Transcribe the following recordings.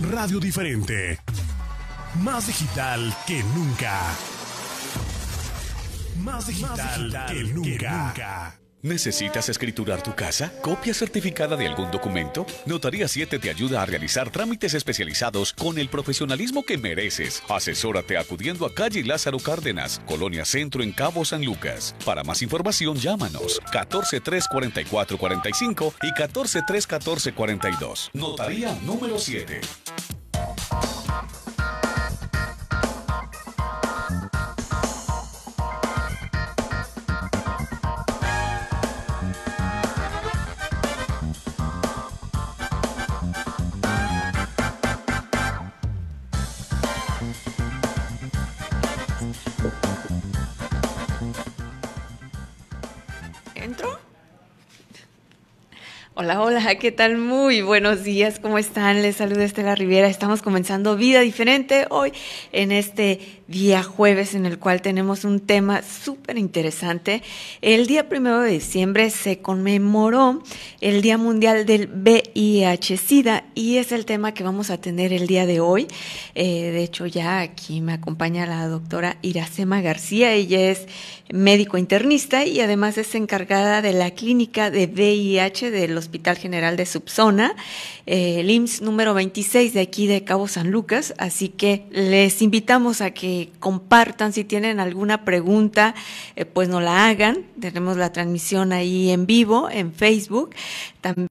Radio diferente. Más digital que nunca. Más digital, que nunca. ¿Necesitas escriturar tu casa? ¿Copia certificada de algún documento? Notaría 7 te ayuda a realizar trámites especializados con el profesionalismo que mereces. Asesórate acudiendo a calle Lázaro Cárdenas, Colonia Centro en Cabo San Lucas. Para más información, llámanos 45 y 42. Notaría número 7. Hola, hola, ¿qué tal? Muy buenos días, ¿cómo están? Les saluda Estela Riviera. Estamos comenzando Vida Diferente hoy en este día jueves en el cual tenemos un tema súper interesante. El día primero de diciembre se conmemoró el Día Mundial del VIH-Sida y es el tema que vamos a tener el día de hoy. Eh, de hecho, ya aquí me acompaña la doctora Iracema García. Ella es médico internista y además es encargada de la clínica de VIH del Hospital General de Subzona, eh, el número 26 de aquí de Cabo San Lucas. Así que les invitamos a que eh, compartan, si tienen alguna pregunta, eh, pues no la hagan. Tenemos la transmisión ahí en vivo, en Facebook. También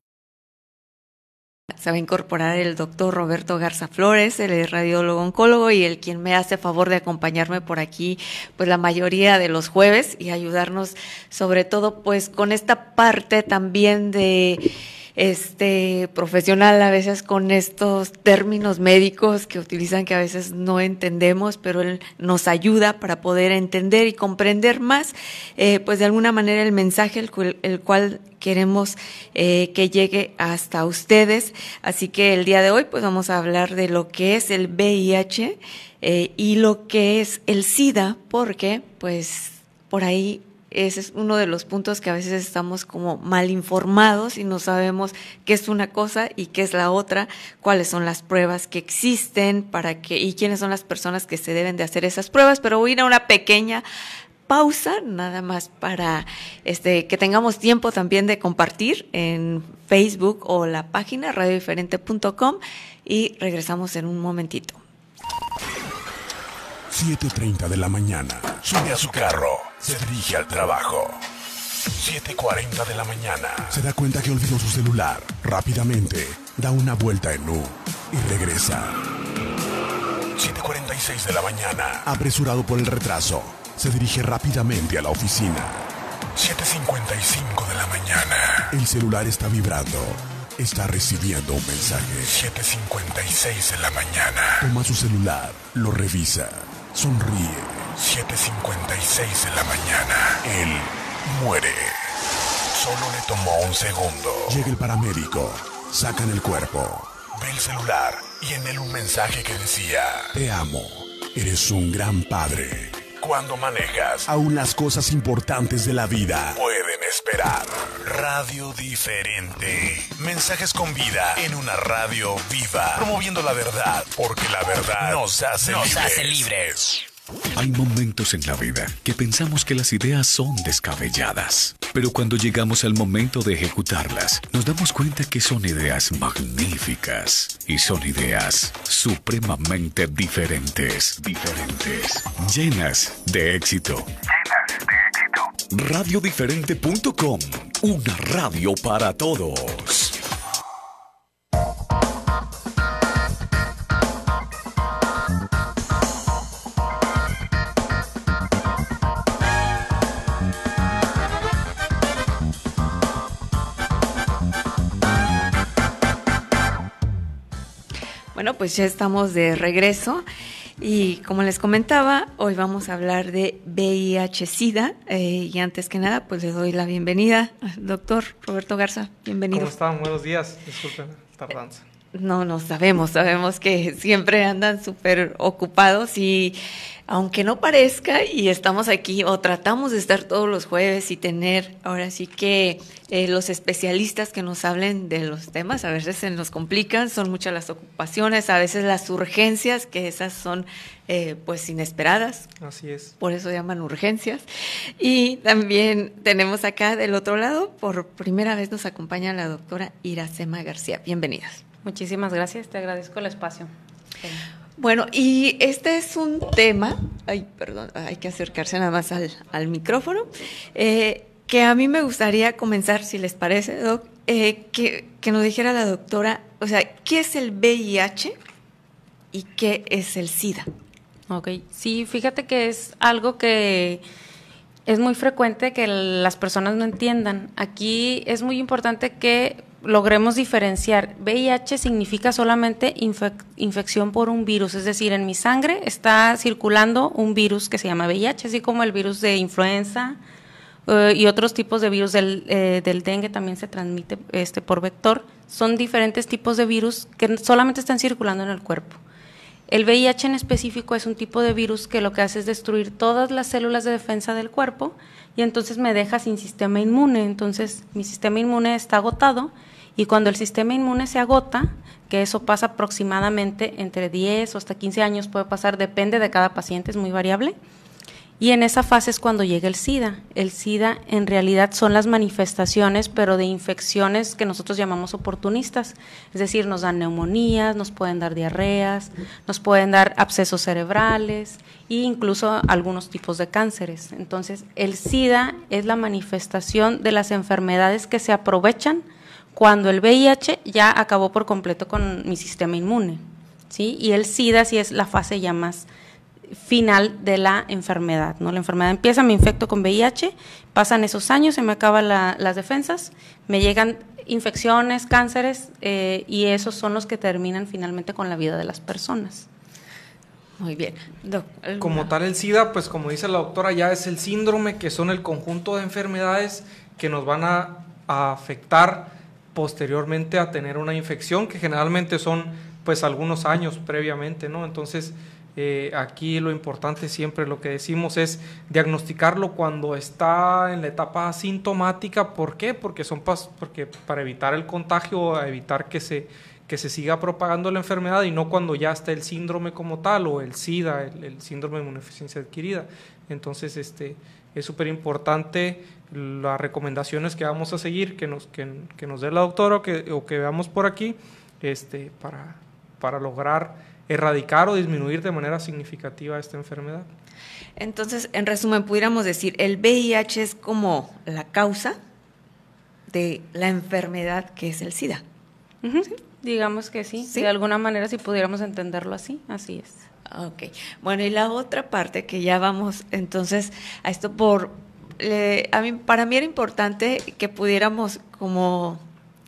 se va a incorporar el doctor Roberto Garza Flores, el radiólogo oncólogo y el quien me hace favor de acompañarme por aquí, pues la mayoría de los jueves y ayudarnos sobre todo pues con esta parte también de este, profesional a veces con estos términos médicos que utilizan que a veces no entendemos, pero él nos ayuda para poder entender y comprender más, eh, pues de alguna manera el mensaje el cual, queremos eh, que llegue hasta ustedes. Así que el día de hoy pues vamos a hablar de lo que es el VIH eh, y lo que es el SIDA, porque pues por ahí ese es uno de los puntos que a veces estamos como mal informados y no sabemos qué es una cosa y qué es la otra, cuáles son las pruebas que existen para y quiénes son las personas que se deben de hacer esas pruebas, pero voy a ir a una pequeña pausa, nada más para este, que tengamos tiempo también de compartir en Facebook o la página radiodiferente.com y regresamos en un momentito. 7.30 de la mañana. Sube a su carro se dirige al trabajo. 7.40 de la mañana. Se da cuenta que olvidó su celular. Rápidamente, da una vuelta en U y regresa. 7.46 de la mañana. Apresurado por el retraso, se dirige rápidamente a la oficina. 7.55 de la mañana. El celular está vibrando. Está recibiendo un mensaje. 7.56 de la mañana. Toma su celular, lo revisa, sonríe 7.56 de la mañana. Él muere. Solo le tomó un segundo. Llega el paramédico, sacan el cuerpo. Ve el celular y en él un mensaje que decía, Te amo, eres un gran padre. Cuando manejas, aún las cosas importantes de la vida pueden esperar. Radio diferente. Mensajes con vida en una radio viva, promoviendo la verdad, porque la verdad nos hace nos Hace libres. Hay momentos en la vida que pensamos que las ideas son descabelladas, pero cuando llegamos al momento de ejecutarlas, nos damos cuenta que son ideas magníficas y son ideas supremamente diferentes, diferentes, llenas de éxito. Llenas de éxito. Radiodiferente.com, una radio para todos. Bueno, pues ya estamos de regreso y como les comentaba, hoy vamos a hablar de VIH-Sida eh, y antes que nada, pues le doy la bienvenida al doctor Roberto Garza. Bienvenido. ¿Cómo están? Buenos días. Disculpen tardanza. No, no sabemos, sabemos que siempre andan súper ocupados y aunque no parezca y estamos aquí o tratamos de estar todos los jueves y tener ahora sí que eh, los especialistas que nos hablen de los temas, a veces se nos complican, son muchas las ocupaciones, a veces las urgencias, que esas son eh, pues inesperadas. Así es. Por eso llaman urgencias. Y también tenemos acá del otro lado, por primera vez nos acompaña la doctora Iracema García. Bienvenidas. Muchísimas gracias, te agradezco el espacio. Bueno, y este es un tema, ay, perdón, hay que acercarse nada más al, micrófono, eh, que a mí me gustaría comenzar, si les parece, Doc, eh, que, que nos dijera la doctora, o sea, ¿qué es el VIH y qué es el SIDA? Ok, sí, fíjate que es algo que es muy frecuente que las personas no entiendan. Aquí es muy importante que logremos diferenciar. VIH significa solamente infección por un virus, es decir, en mi sangre está circulando un virus que se llama VIH, así como el virus de influenza eh, y otros tipos de virus del, eh, del, dengue también se transmite este, por vector. Son diferentes tipos de virus que solamente están circulando en el cuerpo. El VIH en específico es un tipo de virus que lo que hace es destruir todas las células de defensa del cuerpo y entonces me deja sin sistema inmune. Entonces mi sistema inmune está agotado y cuando el sistema inmune se agota, que eso pasa aproximadamente entre 10 o hasta 15 años, puede pasar, depende de cada paciente, es muy variable. Y en esa fase es cuando llega el SIDA. El SIDA en realidad son las manifestaciones, pero de infecciones que nosotros llamamos oportunistas. Es decir, nos dan neumonías, nos pueden dar diarreas, nos pueden dar abscesos cerebrales e incluso algunos tipos de cánceres. Entonces, el SIDA es la manifestación de las enfermedades que se aprovechan cuando el VIH ya acabó por completo con mi sistema inmune. ¿sí? Y el SIDA sí es la fase ya más final de la enfermedad. ¿no? La enfermedad empieza, me infecto con VIH, pasan esos años, se me acaban las defensas, me llegan infecciones, cánceres, eh, y esos son los que terminan finalmente con la vida de las personas. Muy bien. como tal el SIDA, pues como dice la doctora, ya es el síndrome que son el conjunto de enfermedades que nos van a afectar posteriormente a tener una infección, que generalmente son pues algunos años previamente, ¿no? Entonces, eh, aquí lo importante siempre, lo que decimos es diagnosticarlo cuando está en la etapa asintomática. ¿Por qué? Porque, son porque para evitar el contagio, evitar que se, que se siga propagando la enfermedad y no cuando ya está el síndrome como tal o el SIDA, el, síndrome de inmunodeficiencia adquirida. Entonces, este, es súper importante las recomendaciones que vamos a seguir, que nos, nos dé la doctora o que, que veamos por aquí, este, para, para lograr erradicar o disminuir de manera significativa esta enfermedad. Entonces, en resumen, pudiéramos decir, el VIH es como la causa de la enfermedad que es el SIDA. Digamos que sí. de alguna manera, si pudiéramos entenderlo así, así es. Ok, bueno, y la otra parte que ya vamos entonces a esto por, a mí, para mí era importante que pudiéramos como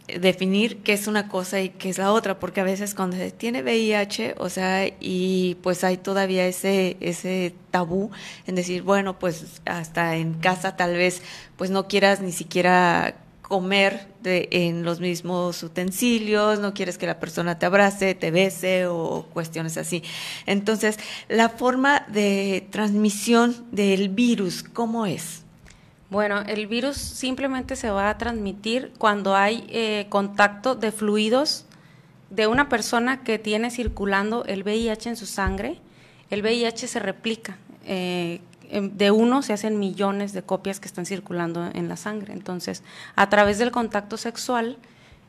definir qué es una cosa y qué es la otra, porque a veces cuando se tiene VIH, o sea, y pues hay todavía ese, tabú en decir, bueno, pues hasta en casa tal vez pues no quieras ni siquiera comer en los mismos utensilios, no quieres que la persona te abrace, te bese o cuestiones así. Entonces, la forma de transmisión del virus, ¿cómo es? Bueno, el virus simplemente se va a transmitir cuando hay eh, contacto de fluidos de una persona que tiene circulando el VIH en su sangre. El VIH se replica. Eh, em, de uno se hacen millones de copias que están circulando en la sangre. Entonces, a través del contacto sexual,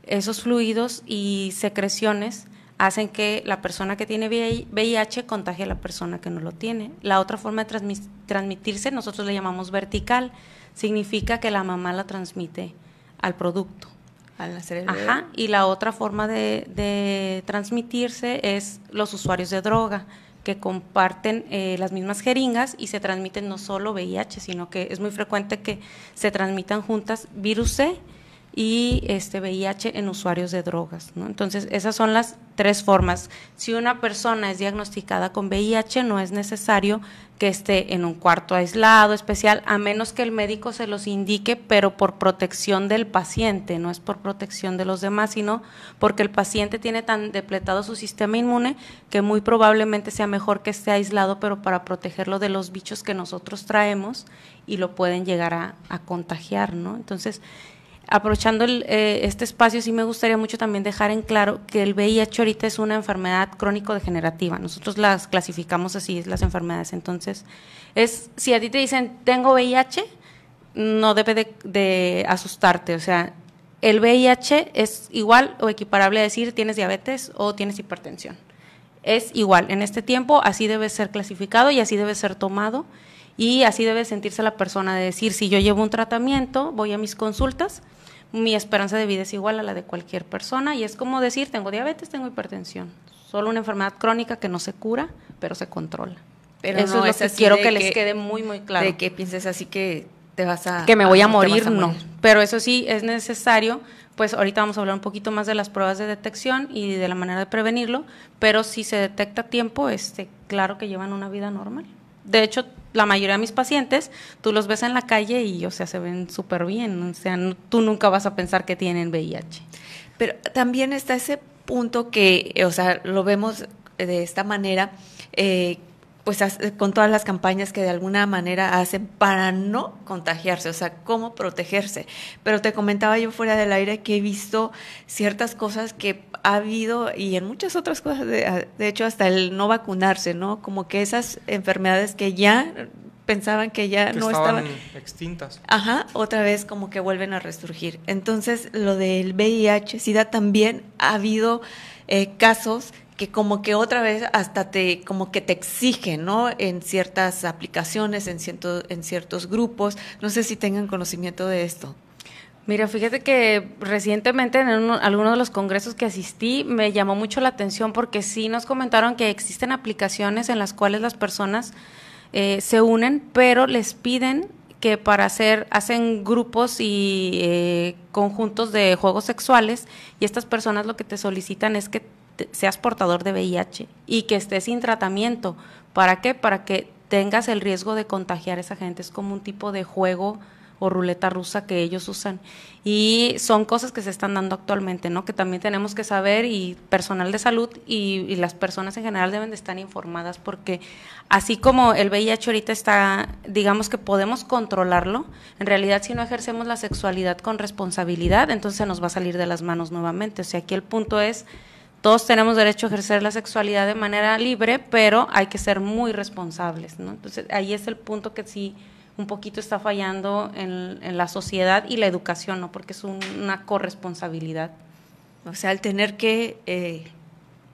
esos fluidos y secreciones hacen que la persona que tiene VIH contagie a la persona que no lo tiene. La otra forma de transmitirse nosotros le llamamos vertical significa que la mamá la transmite al producto. Al cerebro. Ajá, y la otra forma de, transmitirse es los usuarios de droga que comparten eh, las mismas jeringas y se transmiten no solo VIH, sino que es muy frecuente que se transmitan juntas virus C y este VIH en usuarios de drogas. Entonces, esas son las tres formas. Si una persona es diagnosticada con VIH, no es necesario que esté en un cuarto aislado especial, a menos que el médico se los indique, pero por protección del paciente, no es por protección de los demás, sino porque el paciente tiene tan depletado su sistema inmune que muy probablemente sea mejor que esté aislado, pero para protegerlo de los bichos que nosotros traemos y lo pueden llegar a, a contagiar, ¿no? Entonces, aprovechando eh, este espacio, sí me gustaría mucho también dejar en claro que el VIH ahorita es una enfermedad crónico-degenerativa. Nosotros las clasificamos así, las enfermedades. Entonces, es si a ti te dicen, tengo VIH, no debe de asustarte. O sea, el VIH es igual o equiparable a decir, tienes diabetes o tienes hipertensión. Es igual, en este tiempo así debe ser clasificado y así debe ser tomado. Y así debe sentirse la persona de decir, si yo llevo un tratamiento, voy a mis consultas, mi esperanza de vida es igual a la de cualquier persona y es como decir, tengo diabetes, tengo hipertensión. Solo una enfermedad crónica que no se cura, pero se controla. Pero Eso no es quiero que, les quede muy, muy claro. De que pienses así que te vas a... Que me voy a, morir, no. Pero eso sí, es necesario, pues ahorita vamos a hablar un poquito más de las pruebas de detección y de la manera de prevenirlo, pero si se detecta a tiempo, este, claro que llevan una vida normal. De hecho, la mayoría de mis pacientes, tú los ves en la calle y, o sea, se ven súper bien. O sea, tú nunca vas a pensar que tienen VIH. Pero también está ese punto que, o sea, lo vemos de esta manera, eh, pues eh, con todas las campañas que de alguna manera hacen para no contagiarse, o sea, cómo protegerse. Pero te comentaba yo fuera del aire que he visto ciertas cosas que ha habido y en muchas otras cosas, de, ah, hecho hasta el no vacunarse, ¿no? Como que esas enfermedades que ya pensaban que ya no estaban, estaban, extintas. Ajá, otra vez como que vuelven a resurgir. Entonces, lo del VIH, SIDA también ha habido eh, casos que como que otra vez hasta te como que te exigen, ¿no? En ciertas aplicaciones, en, cierto en ciertos grupos. No sé si tengan conocimiento de esto. Mira, fíjate que recientemente en algunos de los congresos que asistí me llamó mucho la atención porque sí nos comentaron que existen aplicaciones en las cuales las personas eh, se unen, pero les piden que para hacer, hacen grupos y eh, conjuntos de juegos sexuales y estas personas lo que te solicitan es que seas portador de VIH y que estés sin tratamiento. ¿Para qué? Para que tengas el riesgo de contagiar a esa gente. Es como un tipo de juego o ruleta rusa que ellos usan. Y son cosas que se están dando actualmente, ¿no? Que también tenemos que saber y personal de salud y, y las personas en general deben de estar informadas porque así como el VIH ahorita está, digamos que podemos controlarlo, en realidad si no ejercemos la sexualidad con responsabilidad, entonces nos va a salir de las manos nuevamente. O sea, aquí el punto es todos tenemos derecho a ejercer la sexualidad de manera libre, pero hay que ser muy responsables, ¿no? Entonces, ahí es el punto que sí un poquito está fallando en, la sociedad y la educación, ¿no? Porque es una corresponsabilidad. O sea, el tener que, eh,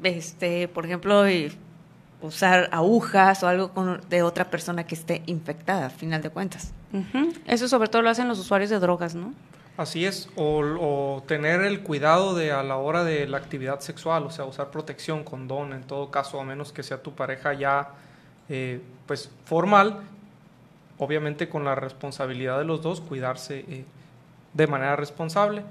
este, por ejemplo, eh, usar agujas o algo de otra persona que esté infectada, al final de cuentas. Eso sobre todo lo hacen los usuarios de drogas, ¿no? Así es, o, tener el cuidado de a la hora de la actividad sexual, o sea, usar protección, condón en todo caso, a menos que sea tu pareja ya eh, pues formal, obviamente con la responsabilidad de los dos, cuidarse eh, de manera responsable.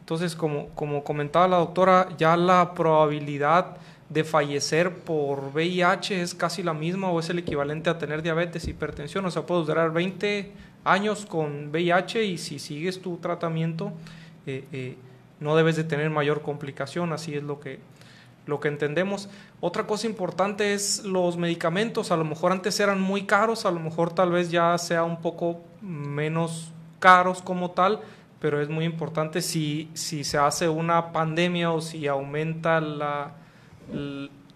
Entonces, como, comentaba la doctora, ya la probabilidad de fallecer por VIH es casi la misma o es el equivalente a tener diabetes, hipertensión, o sea, puede durar 20 años con VIH y si sigues tu tratamiento eh, eh, no debes de tener mayor complicación, así es lo que, lo que entendemos. Otra cosa importante es los medicamentos, a lo mejor antes eran muy caros, a lo mejor tal vez ya sea un poco menos caros como tal, pero es muy importante si, si se hace una pandemia o si aumenta la,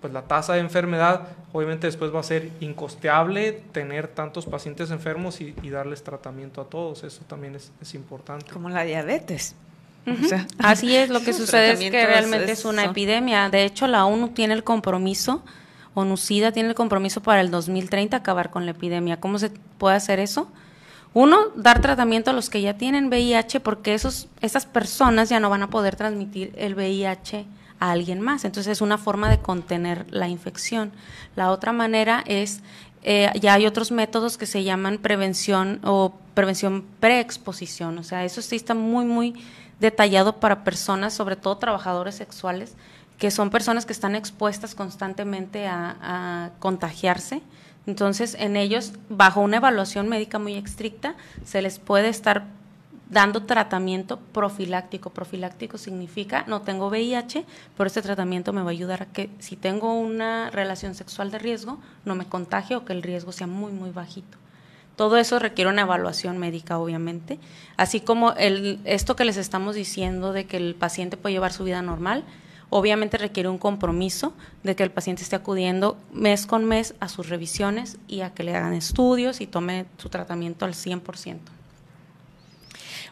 pues la tasa de enfermedad, obviamente después va a ser incosteable tener tantos pacientes enfermos y, darles tratamiento a todos, eso también es, importante. Como la diabetes. Así es, lo que sucede es que realmente es, una epidemia. De hecho, la ONU tiene el compromiso, ONUCIDA tiene el compromiso para el 2030 acabar con la epidemia. ¿Cómo se puede hacer eso? Uno, dar tratamiento a los que ya tienen VIH porque esas personas ya no van a poder transmitir el VIH a alguien más. Entonces es una forma de contener la infección. La otra manera es, eh, ya hay otros métodos que se llaman prevención o prevención preexposición. O sea, eso sí está muy, muy detallado para personas, sobre todo trabajadores sexuales, que son personas que están expuestas constantemente a, a contagiarse. Entonces, en ellos, bajo una evaluación médica muy estricta, se les puede estar dando tratamiento profiláctico. Profiláctico significa no tengo VIH, pero este tratamiento me va a ayudar a que si tengo una relación sexual de riesgo, no me contagie o que el riesgo sea muy, muy bajito. Todo eso requiere una evaluación médica, obviamente. Así como el, esto que les estamos diciendo de que el paciente puede llevar su vida normal, obviamente requiere un compromiso de que el paciente esté acudiendo mes con mes a sus revisiones y a que le hagan estudios y tome su tratamiento al 100%.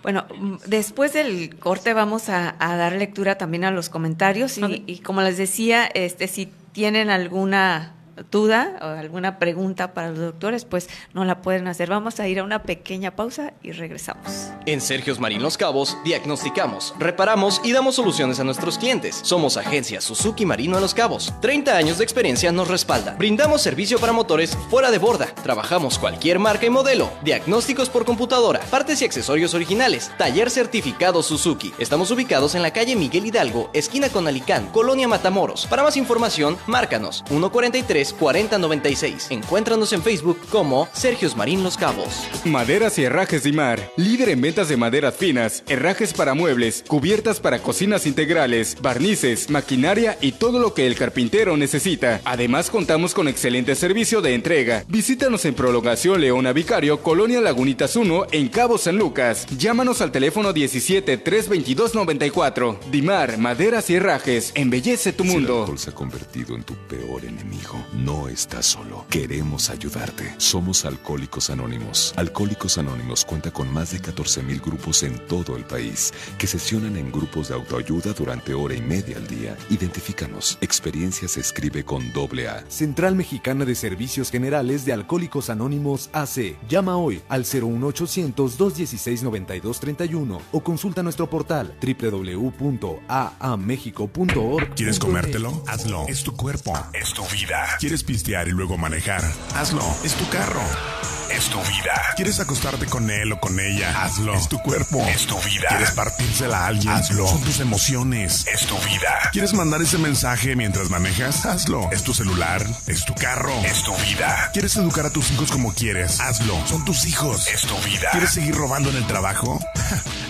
Bueno, mm, después del corte vamos a, dar lectura también a los comentarios y, y como les decía, este, si tienen alguna duda o alguna pregunta para los doctores, pues no la pueden hacer. Vamos a ir a una pequeña pausa y regresamos. En Sergios Marín Los Cabos diagnosticamos, reparamos y damos soluciones a nuestros clientes. Somos agencia Suzuki Marino Los Cabos. 30 años de experiencia nos respalda. Brindamos servicio para motores fuera de borda. Trabajamos cualquier marca y modelo. Diagnósticos por computadora, partes y accesorios originales. Taller certificado Suzuki. Estamos ubicados en la calle Miguel Hidalgo, esquina con Alicán, Colonia Matamoros. Para más información, márcanos 143 4096. Encuéntranos en Facebook como Sergios Marín Los Cabos. Maderas y Herrajes Dimar, líder en ventas de maderas finas, herrajes para muebles, cubiertas para cocinas integrales, barnices, maquinaria y todo lo que el carpintero necesita. Además, contamos con excelente servicio de entrega. Visítanos en Prolongación Leona Vicario, Colonia Lagunitas 1, en Cabo San Lucas. Llámanos al teléfono 17 322 94. Dimar, Maderas y Herrajes, embellece tu mundo. El se ha convertido en tu peor enemigo. No estás solo. Queremos ayudarte. Somos Alcohólicos Anónimos. Alcohólicos Anónimos cuenta con más de 14.000 grupos en todo el país que sesionan en grupos de autoayuda durante hora y media al día. Identifícanos. Experiencia se escribe con doble A. Central Mexicana de Servicios Generales de Alcohólicos Anónimos AC. Llama hoy al 01800 216 9231 o consulta nuestro portal www.aamexico.org. ¿Quieres comértelo? Hazlo. Es tu cuerpo, es tu vida. ¿Quieres pistear y luego manejar? Hazlo, es tu carro. Es tu vida. ¿Quieres acostarte con él o con ella? Hazlo. Es tu cuerpo. Es tu vida. ¿Quieres partírsela a alguien? Hazlo. Son tus emociones. Es tu vida. ¿Quieres mandar ese mensaje mientras manejas? Hazlo. Es tu celular. Es tu carro. Es tu vida. ¿Quieres educar a tus hijos como quieres? Hazlo. Son tus hijos. Es tu vida. ¿Quieres seguir robando en el trabajo?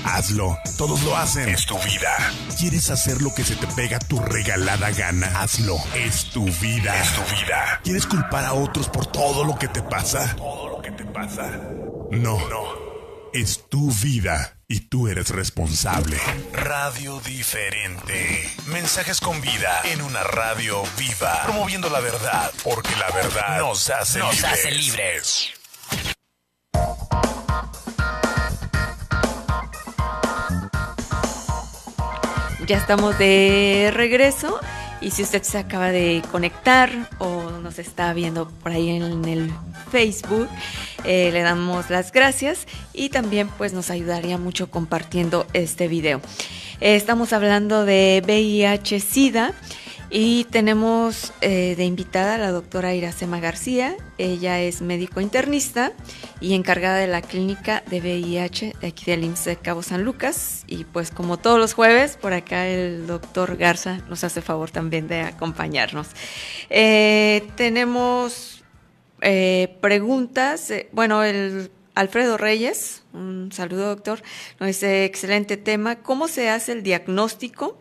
Hazlo. Todos lo hacen. Es tu vida. ¿Quieres hacer lo que se te pega tu regalada gana? Hazlo. Es tu vida. Es tu vida. ¿Quieres culpar a otros por todo lo que te pasa? Todo lo que te pasa. No, no. Es tu vida y tú eres responsable. Radio diferente. Mensajes con vida en una radio viva. Promoviendo la verdad, porque la verdad nos Hace libres. Ya estamos de regreso y si usted se acaba de conectar o nos está viendo por ahí en el Facebook, eh, le damos las gracias y también pues nos ayudaría mucho compartiendo este video. Eh, estamos hablando de VIH-Sida. Y tenemos eh, de invitada a la doctora Iracema García. Ella es médico internista y encargada de la clínica de VIH de aquí del IMSS de Cabo San Lucas. Y pues como todos los jueves, por acá el doctor Garza nos hace favor también de acompañarnos. Eh, tenemos eh, preguntas. Bueno, el Alfredo Reyes, un saludo doctor, nos dice, excelente tema. ¿Cómo se hace el diagnóstico?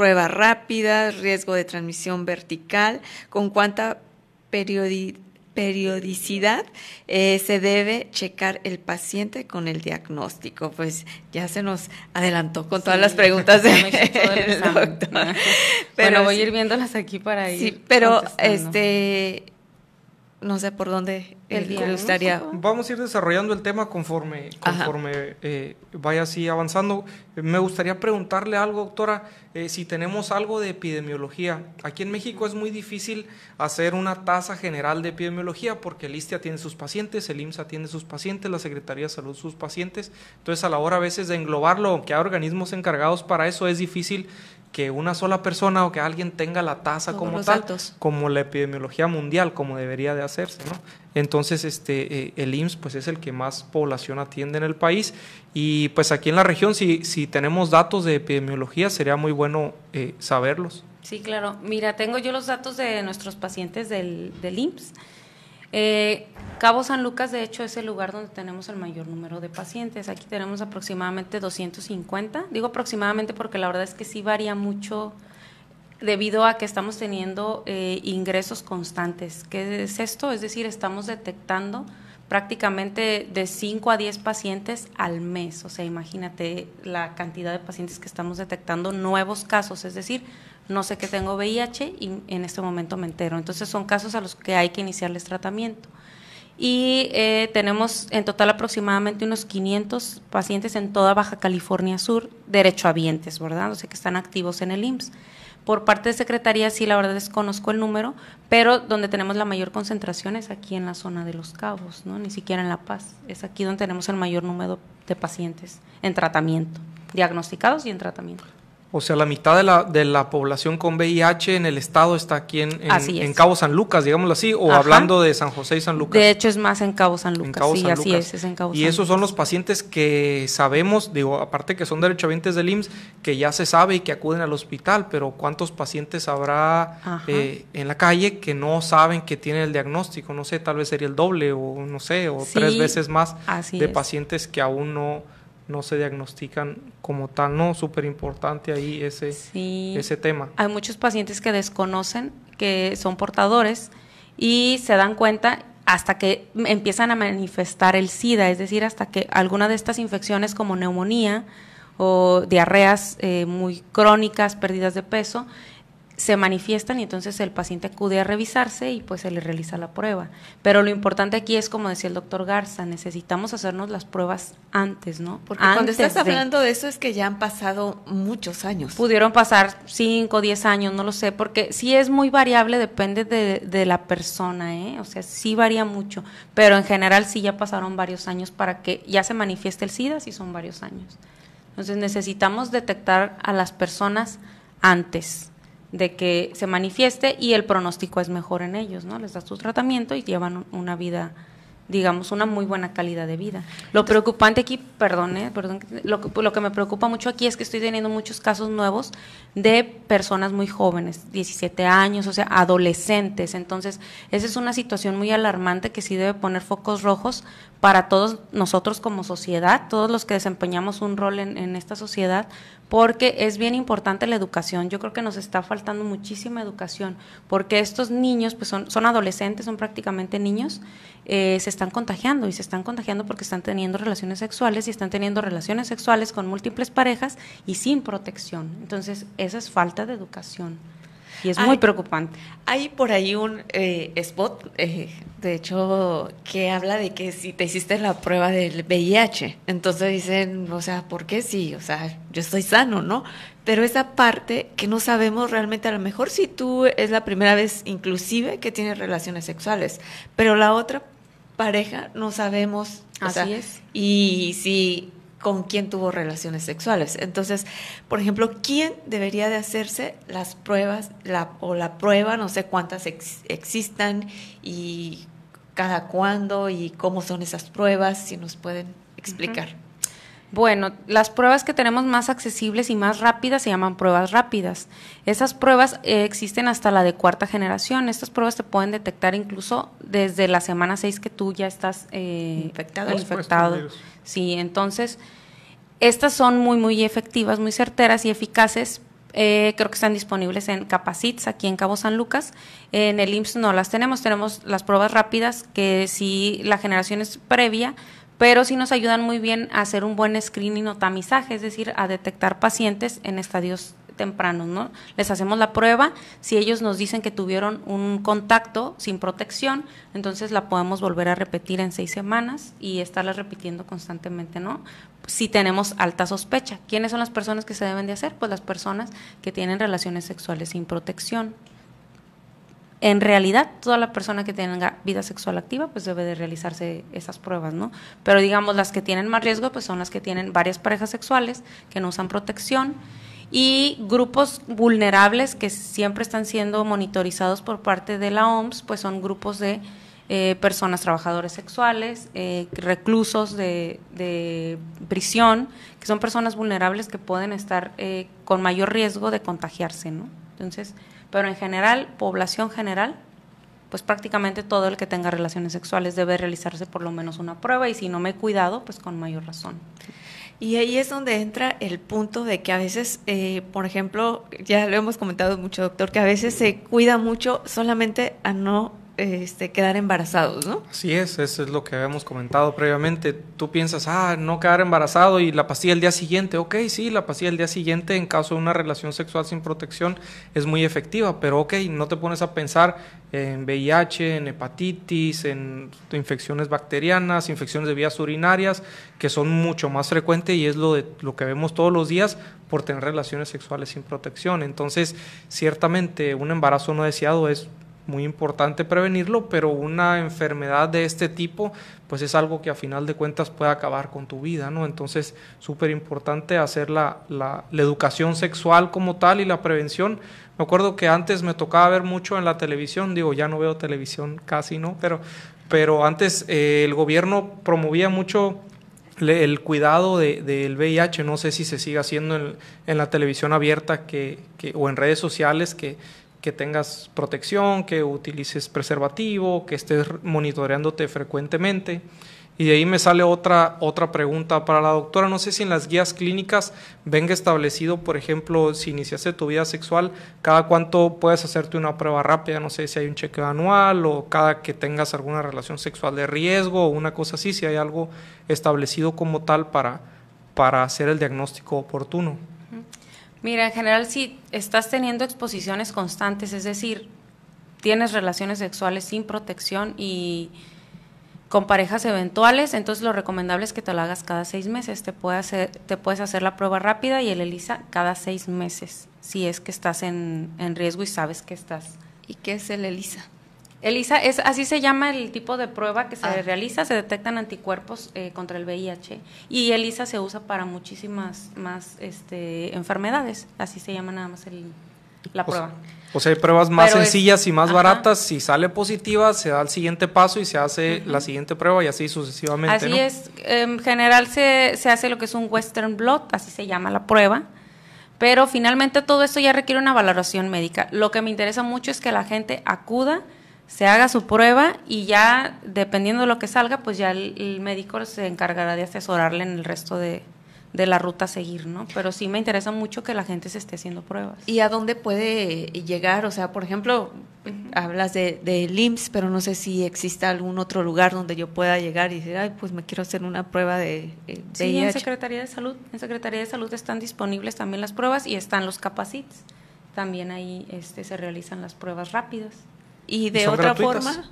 pruebas rápidas, riesgo de transmisión vertical, con cuánta periodicidad eh, se debe checar el paciente con el diagnóstico. Pues ya se nos adelantó con todas las preguntas doctor. Pero bueno, voy a ir viéndolas aquí para ir. Sí, pero este no sé por dónde eh, el día gustaría. Vamos a ir desarrollando el tema conforme, conforme eh, vaya así avanzando. Me gustaría preguntarle algo, doctora, eh, si tenemos algo de epidemiología. Aquí en México es muy difícil hacer una tasa general de epidemiología porque el ISTE tiene sus pacientes, el IMSS tiene sus pacientes, la Secretaría de Salud sus pacientes. Entonces, a la hora a veces de englobarlo, aunque hay organismos encargados para eso, es difícil que una sola persona o que alguien tenga la tasa como tal, como la epidemiología mundial, como debería de hacerse, ¿no? Entonces, este, eh, el IMSS, pues es el que más población atiende en el país y pues aquí en la región, si, si tenemos datos de epidemiología, sería muy bueno eh, saberlos. Sí, claro. Mira, tengo yo los datos de nuestros pacientes del, del IMSS. Eh, Cabo San Lucas, de hecho, es el lugar donde tenemos el mayor número de pacientes. Aquí tenemos aproximadamente 250. Digo aproximadamente porque la verdad es que sí varía mucho debido a que estamos teniendo eh, ingresos constantes. ¿Qué es esto? Es decir, estamos detectando prácticamente de 5 a 10 pacientes al mes. O sea, imagínate la cantidad de pacientes que estamos detectando nuevos casos, es decir, no sé que tengo VIH y en este momento me entero. Entonces son casos a los que hay que iniciarles tratamiento. Y eh, tenemos en total aproximadamente unos 500 pacientes en toda Baja California Sur, derechohabientes, ¿verdad? O sea, que están activos en el IMSS. Por parte de Secretaría, sí, la verdad desconozco el número, pero donde tenemos la mayor concentración es aquí en la zona de Los Cabos, ¿no? Ni siquiera en La Paz. Es aquí donde tenemos el mayor número de pacientes en tratamiento, diagnosticados y en tratamiento. O sea, la mitad de la, de la población con VIH en el estado está aquí en, Cabo San Lucas, digámoslo así, o hablando de San José y San Lucas. De hecho, es más en Cabo San Lucas. sí, así es, es en Cabo Y esos son los pacientes que sabemos, digo, aparte que son derechohabientes del IMSS, que ya se sabe y que acuden al hospital, pero ¿cuántos pacientes habrá eh, en la calle que no saben que tienen el diagnóstico? No sé, tal vez sería el doble o no sé, o tres veces más de pacientes que aún no no se diagnostican como tal, ¿no? Súper importante ahí ese, ese tema. Hay muchos pacientes que desconocen que son portadores y se dan cuenta hasta que empiezan a manifestar el SIDA, es decir, hasta que alguna de estas infecciones como neumonía o diarreas eh, muy crónicas, pérdidas de peso, se manifiestan y entonces el paciente acude a revisarse y pues se le realiza la prueba. Pero lo importante aquí es, como decía el doctor Garza, necesitamos hacernos las pruebas antes, ¿no? Porque cuando estás hablando de eso es que ya han pasado muchos años. Pudieron pasar 5, 10 años, no lo sé, porque sí es muy variable, depende de, de la persona, ¿eh? O sea, sí varía mucho, pero en general sí ya pasaron varios años para que ya se manifieste el SIDA, sí son varios años. Entonces necesitamos detectar a las personas antes de que se manifieste y el pronóstico es mejor en ellos, ¿no? Les das su tratamiento y llevan una vida digamos, una muy buena calidad de vida. Lo preocupante aquí, perdón, eh, perdón lo, que me preocupa mucho aquí es que estoy teniendo muchos casos nuevos de personas muy jóvenes, 17 años, o sea, adolescentes. Entonces, esa es una situación muy alarmante que sí debe poner focos rojos para todos nosotros como sociedad, todos los que desempeñamos un rol en, esta sociedad, porque es bien importante la educación. Yo creo que nos está faltando muchísima educación, porque estos niños, pues son, son adolescentes, son prácticamente niños, eh, se están contagiando y se están contagiando porque están teniendo relaciones sexuales y están teniendo relaciones sexuales con múltiples parejas y sin protección. Entonces, esa es falta de educación. Y es muy preocupante. Hay por ahí un eh, spot, eh, de hecho, que habla de que si te hiciste la prueba del VIH, entonces dicen, o sea, ¿por qué sí? O sea, yo estoy sano, ¿no? Pero esa parte que no sabemos realmente, a lo mejor si tú es la primera vez inclusive que tienes relaciones sexuales, pero la otra pareja no sabemos. Así es. Y si con quién tuvo relaciones sexuales. Entonces, por ejemplo, ¿quién debería de hacerse las pruebas o la prueba, no sé cuántas existan y cada cuándo y cómo son esas pruebas, si nos pueden explicar? Bueno, las pruebas que tenemos más accesibles y más rápidas se llaman pruebas rápidas. Esas pruebas eh, existen hasta la de cuarta generación. Estas pruebas te pueden detectar incluso desde la semana 6 que tú ya estás eh, infectado. Pues, infectado. Sí, entonces, estas son muy, muy efectivas, muy certeras y eficaces. Eh, creo que están disponibles en Capacits, aquí en Cabo San Lucas. En el IMSS no las tenemos, tenemos las pruebas rápidas que si la generación es previa, pero sí nos ayudan muy bien a hacer un buen screening o tamizaje, es decir, a detectar pacientes en estadios tempranos, ¿no? Les hacemos la prueba, si ellos nos dicen que tuvieron un contacto sin protección, entonces la podemos volver a repetir en seis semanas y estarla repitiendo constantemente, ¿no? Si tenemos alta sospecha. ¿Quiénes son las personas que se deben de hacer? Pues las personas que tienen relaciones sexuales sin protección en realidad toda la persona que tenga vida sexual activa pues debe de realizarse esas pruebas, ¿no? Pero digamos las que tienen más riesgo pues son las que tienen varias parejas sexuales que no usan protección y grupos vulnerables que siempre están siendo monitorizados por parte de la OMS pues son grupos de eh, personas trabajadores sexuales, eh, reclusos de, prisión, que son personas vulnerables que pueden estar eh, con mayor riesgo de contagiarse, ¿no? Entonces, pero en general, población general, pues prácticamente todo el que tenga relaciones sexuales debe realizarse por lo menos una prueba y si no me he cuidado, pues con mayor razón. Y ahí es donde entra el punto de que a veces, eh, por ejemplo, ya lo hemos comentado mucho, doctor, que a veces se cuida mucho solamente a no este, quedar embarazados, ¿no? Así es, eso es lo que habíamos comentado previamente. Tú piensas, ah, no quedar embarazado y la pastilla el día siguiente. Ok, sí, la pastilla el día siguiente en caso de una relación sexual sin protección es muy efectiva, pero ok, no te pones a pensar en VIH, en hepatitis, en infecciones bacterianas, infecciones de vías urinarias, que son mucho más frecuentes y es lo, de, lo que vemos todos los días por tener relaciones sexuales sin protección. Entonces, ciertamente, un embarazo no deseado es muy importante prevenirlo, pero una enfermedad de este tipo, pues es algo que a final de cuentas puede acabar con tu vida, ¿no? Entonces, súper importante hacer la, educación sexual como tal y la prevención. Me acuerdo que antes me tocaba ver mucho en la televisión, digo, ya no veo televisión casi, ¿no? Pero, pero antes eh, el gobierno promovía mucho el cuidado del VIH, no sé si se sigue haciendo en, la televisión abierta que, que, o en redes sociales, que, que tengas protección, que utilices preservativo, que estés monitoreándote frecuentemente. Y de ahí me sale otra, otra pregunta para la doctora. No sé si en las guías clínicas venga establecido, por ejemplo, si iniciaste tu vida sexual, cada cuánto puedes hacerte una prueba rápida, no sé si hay un chequeo anual o cada que tengas alguna relación sexual de riesgo o una cosa así, si hay algo establecido como tal para, para hacer el diagnóstico oportuno. Mira, en general si estás teniendo exposiciones constantes, es decir, tienes relaciones sexuales sin protección y con parejas eventuales, entonces lo recomendable es que te lo hagas cada seis meses. Te, hacer, puedes hacer la prueba rápida y el ELISA cada seis meses, si es que estás en, en riesgo y sabes que estás. ¿Y qué es el ELISA? ELISA, es, así se llama el tipo de prueba que se ah. realiza, se detectan anticuerpos eh, contra el VIH y ELISA se usa para muchísimas más este, enfermedades, así se llama nada más el, la prueba. O sea, hay pruebas más sencillas y más baratas, si sale positiva se da el siguiente paso y se hace la siguiente prueba y así sucesivamente. Así es, en general se, se hace lo que es un Western Blot, así se llama la prueba. Pero finalmente todo esto ya requiere una valoración médica. Lo que me interesa mucho es que la gente acuda se haga su prueba y ya, dependiendo de lo que salga, pues ya el, médico se encargará de asesorarle en el resto de, la ruta a seguir, ¿no? Pero sí me interesa mucho que la gente se esté haciendo pruebas. ¿Y a dónde puede llegar? O sea, por ejemplo, hablas de, de LIMS, pero no sé si existe algún otro lugar donde yo pueda llegar y decir, ay, pues me quiero hacer una prueba de, eh, Sí, en Secretaría de Salud. En Secretaría de Salud están disponibles también las pruebas y están los capacits. También ahí este, se realizan las pruebas rápidas. Y de otra forma,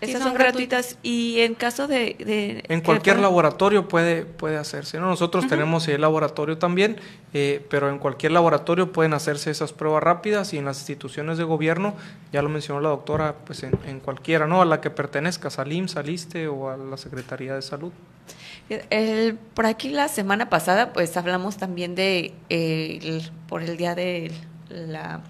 esas son, gratuitas. Y en caso de... en cualquier laboratorio puede, puede hacerse. ¿no? Nosotros tenemos el laboratorio también, eh, pero en cualquier laboratorio pueden hacerse esas pruebas rápidas y en las instituciones de gobierno, ya lo mencionó la doctora, pues en, cualquiera, ¿no? A la que pertenezca, al IMSS, al e o a la Secretaría de Salud. por aquí la semana pasada, pues hablamos también de, eh, por el día de la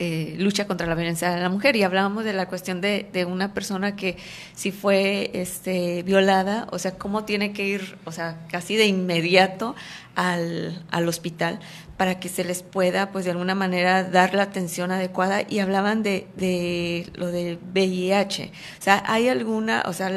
eh, lucha contra la violencia de la mujer y hablábamos de la cuestión de, de, una persona que si fue este, violada, o sea, cómo tiene que ir, o sea, casi de inmediato al, al hospital para que se les pueda, pues de alguna manera, dar la atención adecuada y hablaban de, de lo del VIH. O sea, ¿hay alguna, o sea,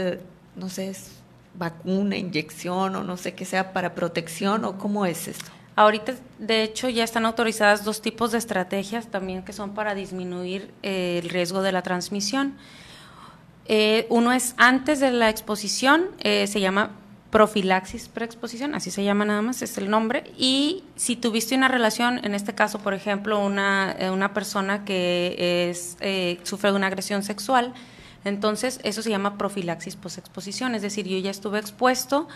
no sé, es vacuna, inyección o no sé qué sea para protección o cómo es esto? Ahorita, de hecho, ya están autorizadas dos tipos de estrategias también que son para disminuir eh, el riesgo de la transmisión. Eh, uno es antes de la exposición, eh, se llama profilaxis preexposición, así se llama nada más, es el nombre. Y si tuviste una relación, en este caso, por ejemplo, una, persona que es, sufre de una agresión sexual, entonces eso se llama profilaxis posexposición, es decir, yo ya estuve expuesto,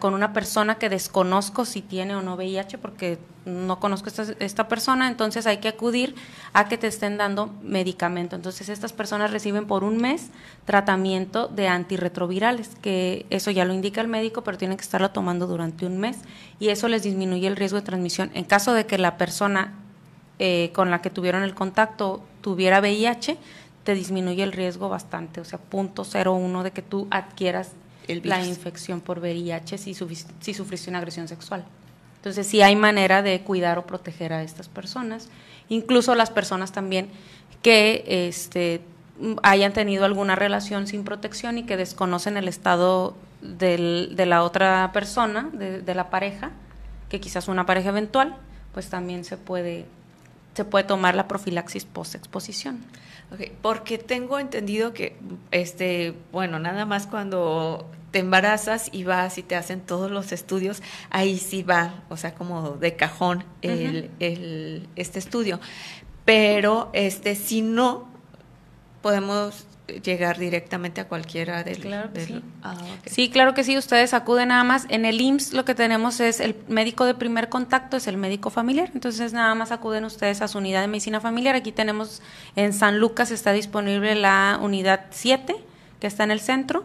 con una persona que desconozco si tiene o no VIH, porque no conozco esta, esta persona, entonces hay que acudir a que te estén dando medicamento. Entonces estas personas reciben por un mes tratamiento de antirretrovirales, que eso ya lo indica el médico, pero tienen que estarlo tomando durante un mes y eso les disminuye el riesgo de transmisión. En caso de que la persona eh, con la que tuvieron el contacto tuviera VIH, te disminuye el riesgo bastante, o sea, punto 0.1 de que tú adquieras la infección por VIH si, si sufriste una agresión sexual. Entonces sí hay manera de cuidar o proteger a estas personas, incluso las personas también que este, hayan tenido alguna relación sin protección y que desconocen el estado de la otra persona, de, la pareja, que quizás una pareja eventual, pues también se puede, se puede tomar la profilaxis post exposición porque tengo entendido que, este, bueno, nada más cuando te embarazas y vas y te hacen todos los estudios, ahí sí va, o sea, como de cajón el, este estudio. Pero este, si no, podemos llegar directamente a cualquiera del... Ah, sí. claro que sí, ustedes acuden nada más. En el IMSS lo que tenemos es el médico de primer contacto, es el médico familiar, entonces nada más acuden ustedes a su unidad de medicina familiar. Aquí tenemos en San Lucas está disponible la unidad 7, que está en el centro,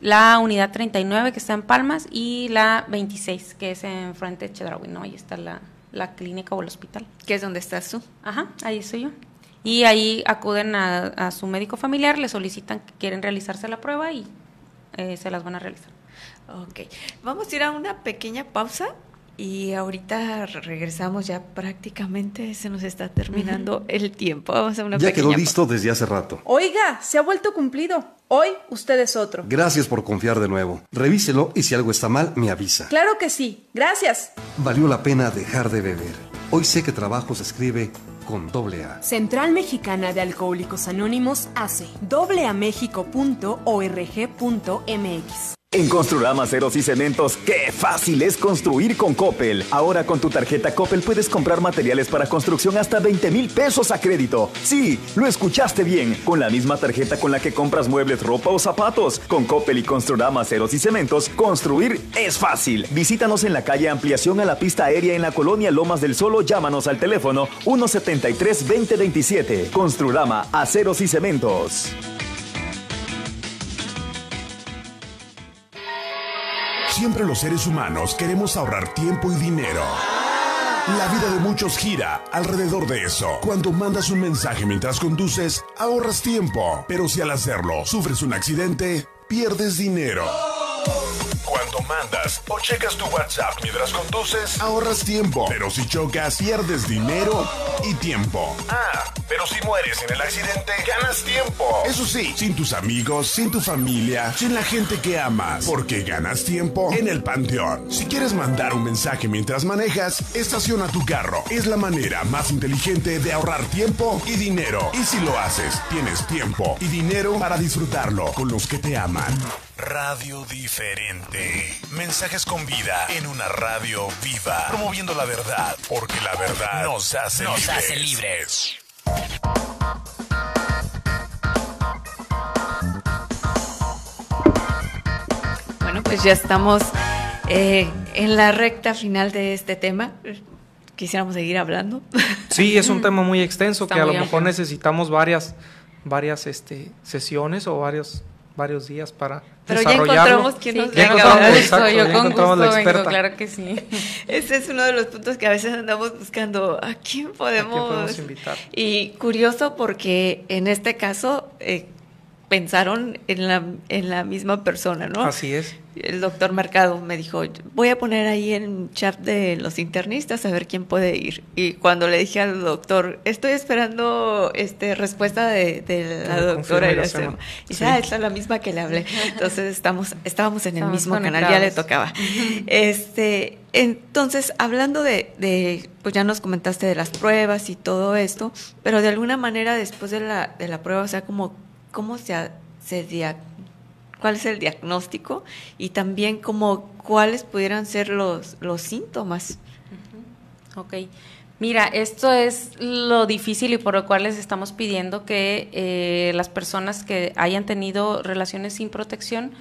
la unidad 39, que está en Palmas, y la 26, que es en frente de Chedraui, ¿no? Ahí está la, la clínica o el hospital. Que es donde estás tú. Ajá, ahí soy yo. Y ahí acuden a, su médico familiar, le solicitan que quieren realizarse la prueba y eh, se las van a realizar. Ok, vamos a ir a una pequeña pausa y ahorita regresamos ya prácticamente, se nos está terminando el tiempo. Vamos a una ya quedó listo desde hace rato. Oiga, se ha vuelto cumplido. Hoy usted es otro. Gracias por confiar de nuevo. Revíselo y si algo está mal, me avisa. Claro que sí. Gracias. Valió la pena dejar de beber. Hoy sé que trabajo se escribe con Central Mexicana de Alcohólicos Anónimos hace dobleamexico.org.mx. En Construrama Aceros y Cementos, qué fácil es construir con Coppel. Ahora con tu tarjeta Coppel puedes comprar materiales para construcción hasta 20 mil pesos a crédito. Sí, lo escuchaste bien. Con la misma tarjeta con la que compras muebles, ropa o zapatos. Con Coppel y Construrama Aceros y Cementos, construir es fácil. Visítanos en la calle Ampliación a la pista aérea en la colonia Lomas del Solo. Llámanos al teléfono 173-2027. Construrama Aceros y Cementos. Siempre los seres humanos queremos ahorrar tiempo y dinero. La vida de muchos gira alrededor de eso. Cuando mandas un mensaje mientras conduces, ahorras tiempo. Pero si al hacerlo sufres un accidente, pierdes dinero. Cuando mandas o checas tu WhatsApp mientras conduces, ahorras tiempo. Pero si chocas, pierdes dinero y tiempo. Ah, pero si mueres en el accidente, ganas tiempo. Eso sí, sin tus amigos, sin tu familia, sin la gente que amas, porque ganas tiempo en el Panteón. Si quieres mandar un mensaje mientras manejas, estaciona tu carro. Es la manera más inteligente de ahorrar tiempo y dinero. Y si lo haces, tienes tiempo y dinero para disfrutarlo con los que te aman. Radio diferente. Mensajes con vida en una radio viva, promoviendo la verdad, porque la verdad nos hace Hace libres. Bueno, pues ya estamos eh, en la recta final de este tema. Quisiéramos seguir hablando. Sí, es un tema muy extenso que a lo mejor necesitamos varias, varias este, sesiones o varios, varios días para pero ya encontramos quién nos venga ya yo ya con encontramos gusto la Vengo, claro que sí. Ese es uno de los puntos que a veces andamos buscando, ¿a quién podemos, ¿A quién podemos invitar? Y curioso porque en este caso eh, pensaron en la, en la misma persona, ¿no? Así es el doctor Mercado me dijo, voy a poner ahí en chat de los internistas a ver quién puede ir. Y cuando le dije al doctor, estoy esperando este, respuesta de, la doctora y dice, ah, es la misma que le hablé. Entonces estamos, estábamos en el mismo canal, ya le tocaba. este, entonces, hablando de, pues ya nos comentaste de las pruebas y todo esto, pero de alguna manera después de la, de la prueba, o sea, como, ¿cómo se, se cuál es el diagnóstico y también como cuáles pudieran ser los, los síntomas. Mira, esto es lo difícil y por lo cual les estamos pidiendo que eh, las personas que hayan tenido relaciones sin protección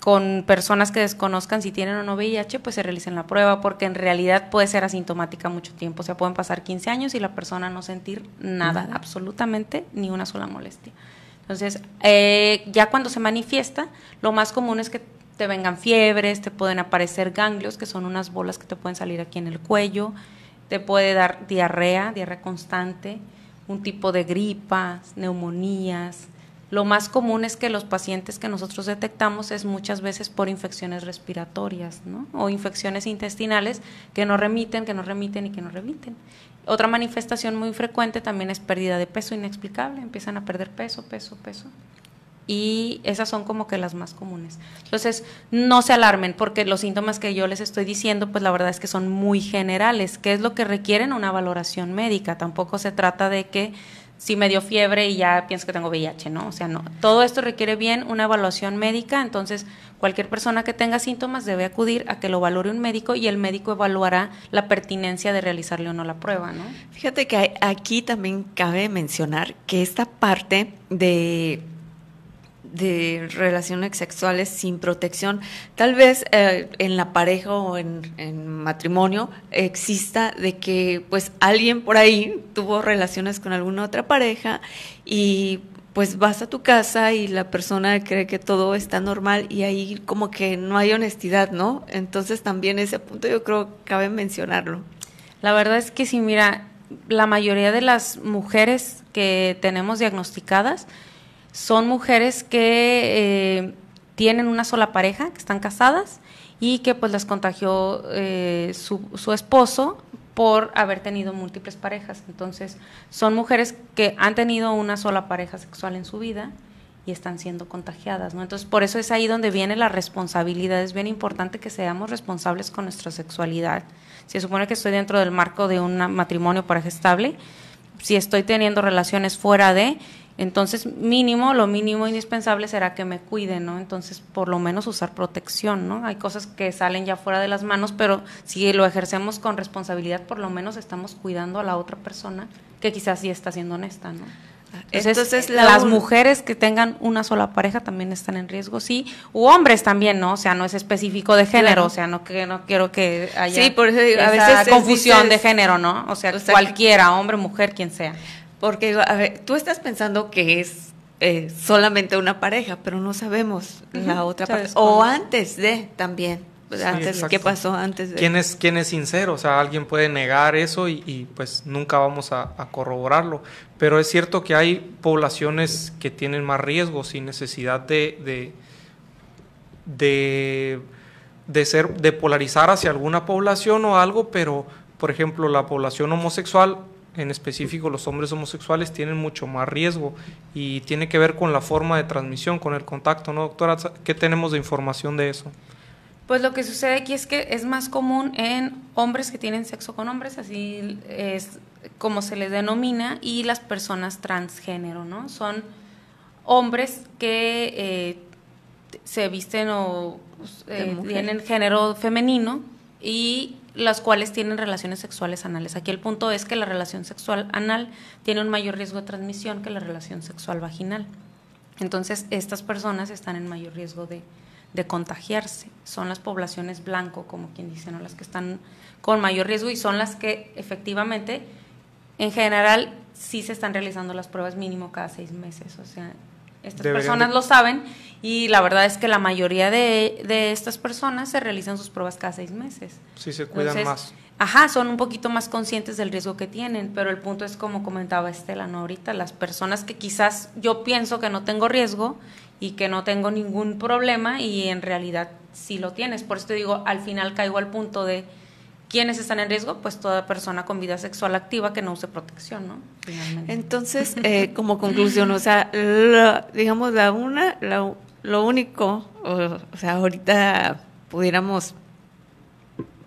con personas que desconozcan si tienen o no VIH, pues se realicen la prueba, porque en realidad puede ser asintomática mucho tiempo. O sea, pueden pasar 15 años y la persona no sentir nada, absolutamente ni una sola molestia. Entonces, eh, ya cuando se manifiesta, lo más común es que te vengan fiebres, te pueden aparecer ganglios, que son unas bolas que te pueden salir aquí en el cuello, te puede dar diarrea, diarrea constante, un tipo de gripas, neumonías. Lo más común es que los pacientes que nosotros detectamos es muchas veces por infecciones respiratorias, O infecciones intestinales que no remiten, que no remiten y que no remiten. Otra manifestación muy frecuente también es pérdida de peso inexplicable, empiezan a perder peso, peso, peso. Y esas son como que las más comunes. Entonces, no se alarmen porque los síntomas que yo les estoy diciendo, pues la verdad es que son muy generales, que es lo que requieren una valoración médica. Tampoco se trata de que si me dio fiebre y ya pienso que tengo VIH, ¿no? O sea, no. Todo esto requiere bien una evaluación médica, entonces cualquier persona que tenga síntomas debe acudir a que lo valore un médico y el médico evaluará la pertinencia de realizarle o no la prueba, ¿no? Fíjate que aquí también cabe mencionar que esta parte de de relaciones sexuales sin protección. Tal vez eh, en la pareja o en, matrimonio exista de que pues alguien por ahí tuvo relaciones con alguna otra pareja y pues vas a tu casa y la persona cree que todo está normal y ahí como que no hay honestidad, ¿no? Entonces también ese punto yo creo cabe mencionarlo. La verdad es que sí, mira, la mayoría de las mujeres que tenemos diagnosticadas, son mujeres que eh, tienen una sola pareja, que están casadas y que pues las contagió eh, su, su, esposo por haber tenido múltiples parejas. Entonces son mujeres que han tenido una sola pareja sexual en su vida y están siendo contagiadas, ¿no? Entonces por eso es ahí donde viene la responsabilidad. Es bien importante que seamos responsables con nuestra sexualidad. Se supone que estoy dentro del marco de un matrimonio pareja estable. Si estoy teniendo relaciones fuera de, entonces, mínimo, lo mínimo indispensable será que me cuide, ¿no? Entonces, por lo menos usar protección, ¿no? Hay cosas que salen ya fuera de las manos, pero si lo ejercemos con responsabilidad, por lo menos estamos cuidando a la otra persona que quizás sí está siendo honesta, ¿no? Entonces, las mujeres que tengan una sola pareja también están en riesgo, sí, u hombres también, ¿no? O sea, no es específico de género, o sea, no que no quiero que haya por confusión de género, ¿no? o sea, cualquiera, hombre, mujer, quien sea. Porque tú estás pensando que es eh, solamente una pareja, pero no sabemos la otra pareja. O antes de también. Pues, antes, ¿Qué pasó antes de? ¿Quién es, ¿Quién es sincero? O sea, alguien puede negar eso y, pues nunca vamos a, corroborarlo. Pero es cierto que hay poblaciones que tienen más riesgo sin necesidad de, ser, de polarizar hacia alguna población o algo, pero por ejemplo la población homosexual en específico los hombres homosexuales tienen mucho más riesgo y tiene que ver con la forma de transmisión, con el contacto, ¿no, doctora? ¿Qué tenemos de información de eso? Pues lo que sucede aquí es que es más común en hombres que tienen sexo con hombres, así es como se les denomina, y las personas transgénero, ¿no? Son hombres que eh, se visten o eh, tienen género femenino y las cuales tienen relaciones sexuales anales. Aquí el punto es que la relación sexual anal tiene un mayor riesgo de transmisión que la relación sexual vaginal. Entonces, estas personas están en mayor riesgo de, de contagiarse. Son las poblaciones blanco, como quien dice, ¿no? las que están con mayor riesgo y son las que efectivamente, en general, sí se están realizando las pruebas mínimo cada seis meses. O sea, estas personas lo saben y la verdad es que la mayoría de, estas personas se realizan sus pruebas cada seis meses. Sí, se cuidan más. Ajá, son un poquito más conscientes del riesgo que tienen, pero el punto es como comentaba Estela, ¿no? Ahorita las personas que quizás yo pienso que no tengo riesgo y que no tengo ningún problema y en realidad sí lo tienes. Por eso digo, al final caigo al punto de ¿Quiénes están en riesgo? Pues toda persona con vida sexual activa que no use protección, ¿no? Entonces, eh, como conclusión, o sea, digamos, la una, lo único, o, sea, ahorita pudiéramos,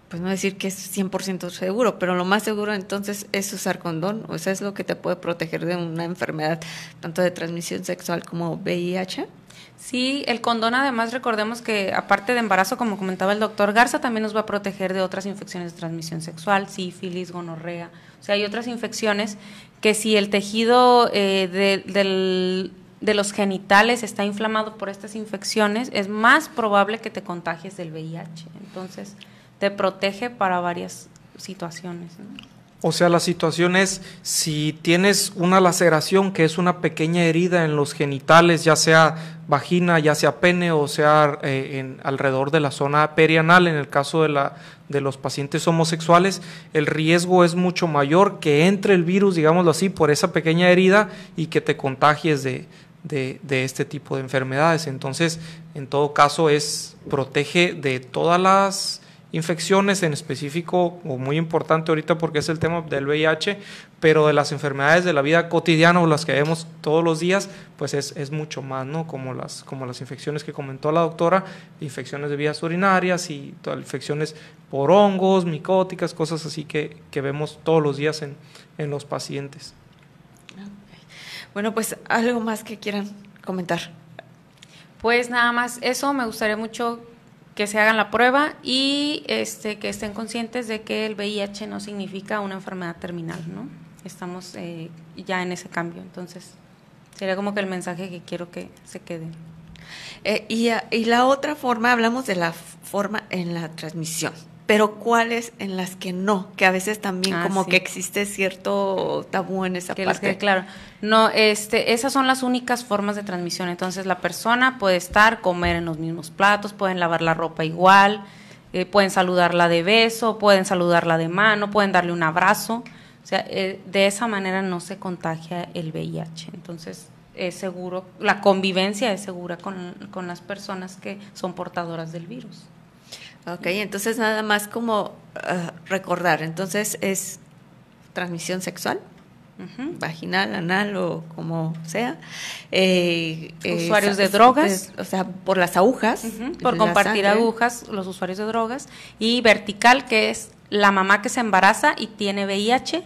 pues no decir que es 100% seguro, pero lo más seguro entonces es usar condón, o sea, es lo que te puede proteger de una enfermedad, tanto de transmisión sexual como VIH. Sí, el condón además recordemos que aparte de embarazo, como comentaba el doctor Garza, también nos va a proteger de otras infecciones de transmisión sexual, sífilis, gonorrea. O sea, hay otras infecciones que si el tejido eh, de, los genitales está inflamado por estas infecciones, es más probable que te contagies del VIH. Entonces, te protege para varias situaciones. O sea, la situación es si tienes una laceración que es una pequeña herida en los genitales, ya sea vagina, ya sea pene o sea eh, en, alrededor de la zona perianal, en el caso de, la, de los pacientes homosexuales, el riesgo es mucho mayor que entre el virus, digámoslo así, por esa pequeña herida y que te contagies de, de, este tipo de enfermedades. Entonces, en todo caso, es protege de todas las infecciones en específico, o muy importante ahorita porque es el tema del VIH, pero de las enfermedades de la vida cotidiana o las que vemos todos los días, pues es, es mucho más, ¿no? Como las, como las infecciones que comentó la doctora, infecciones de vías urinarias y infecciones por hongos, micóticas, cosas así que, vemos todos los días en, los pacientes. Bueno, pues algo más que quieran comentar. Pues nada más, eso me gustaría mucho que se hagan la prueba y este, que estén conscientes de que el VIH no significa una enfermedad terminal, ¿no? Estamos eh, ya en ese cambio, entonces sería como que el mensaje que quiero que se quede. Eh, y la otra forma, hablamos de la forma en la transmisión pero cuáles en las que no, que a veces también ah, como que existe cierto tabú en esa que parte. claro. No, este, esas son las únicas formas de transmisión. Entonces la persona puede estar, comer en los mismos platos, pueden lavar la ropa igual, eh, pueden saludarla de beso, pueden saludarla de mano, pueden darle un abrazo. O sea, eh, de esa manera no se contagia el VIH. Entonces es seguro, la convivencia es segura con las personas que son portadoras del virus. Ok, entonces nada más como eh, recordar, entonces es transmisión sexual, vaginal, anal o como sea. Eh, eh, usuarios de drogas. o sea, por las agujas. Por compartir agujas, los usuarios de drogas. Y vertical, que es la mamá que se embaraza y tiene VIH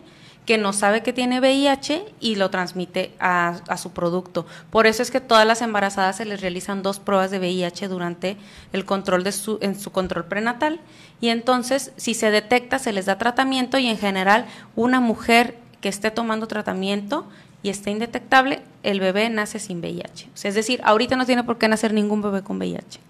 que no sabe que tiene VIH y lo transmite a, su producto. Por eso es que todas las embarazadas se les realizan dos pruebas de VIH durante el control de su, en su control prenatal y entonces si se detecta se les da tratamiento y en general una mujer que esté tomando tratamiento y esté indetectable, el bebé nace sin VIH. es decir, ahorita no tiene por qué nacer ningún bebé con VIH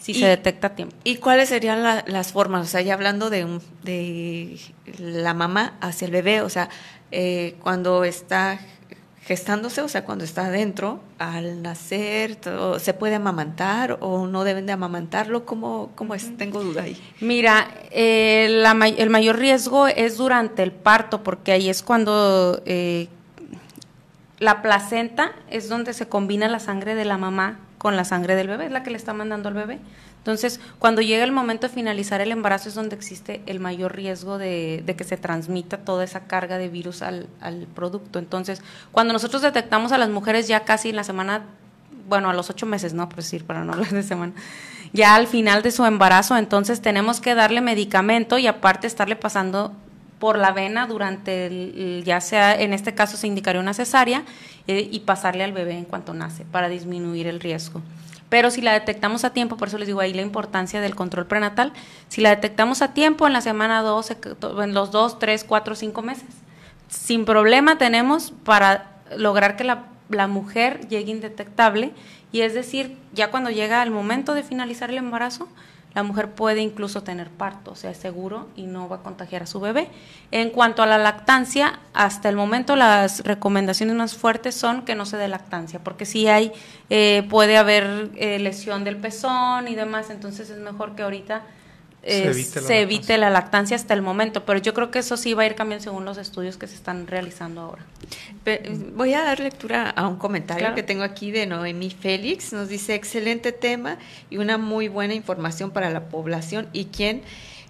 si se detecta a tiempo. ¿Y cuáles serían las formas? O sea, ya hablando de, de la mamá hacia el bebé, o sea, eh, cuando está gestándose, o sea, cuando está adentro, al nacer, ¿se puede amamantar o no deben de amamantarlo? ¿Cómo, es? Tengo duda ahí. Mira, eh, el mayor riesgo es durante el parto, porque ahí es cuando eh, la placenta es donde se combina la sangre de la mamá con la sangre del bebé, es la que le está mandando al bebé. Entonces, cuando llega el momento de finalizar el embarazo es donde existe el mayor riesgo de, que se transmita toda esa carga de virus al, al, producto. Entonces, cuando nosotros detectamos a las mujeres ya casi en la semana, bueno, a los ocho meses, no, por decir, para no hablar de semana, ya al final de su embarazo, entonces tenemos que darle medicamento y aparte estarle pasando por la vena durante el, ya sea, en este caso se indicaría una cesárea, eh, y pasarle al bebé en cuanto nace para disminuir el riesgo. Pero si la detectamos a tiempo, por eso les digo ahí la importancia del control prenatal, si la detectamos a tiempo en la semana 12, en los 2, 3, 4, 5 meses, sin problema tenemos para lograr que la, la mujer llegue indetectable y es decir, ya cuando llega el momento de finalizar el embarazo, la mujer puede incluso tener parto, o sea, es seguro y no va a contagiar a su bebé. En cuanto a la lactancia, hasta el momento las recomendaciones más fuertes son que no se dé lactancia, porque si hay, eh, puede haber eh, lesión del pezón y demás, entonces es mejor que ahorita se, evite la, lactancia hasta el momento, pero yo creo que eso sí va a ir cambiando según los estudios que se están realizando ahora. voy a dar lectura a un comentario que tengo aquí de Noemí Félix. Nos dice, excelente tema y una muy buena información para la población y quién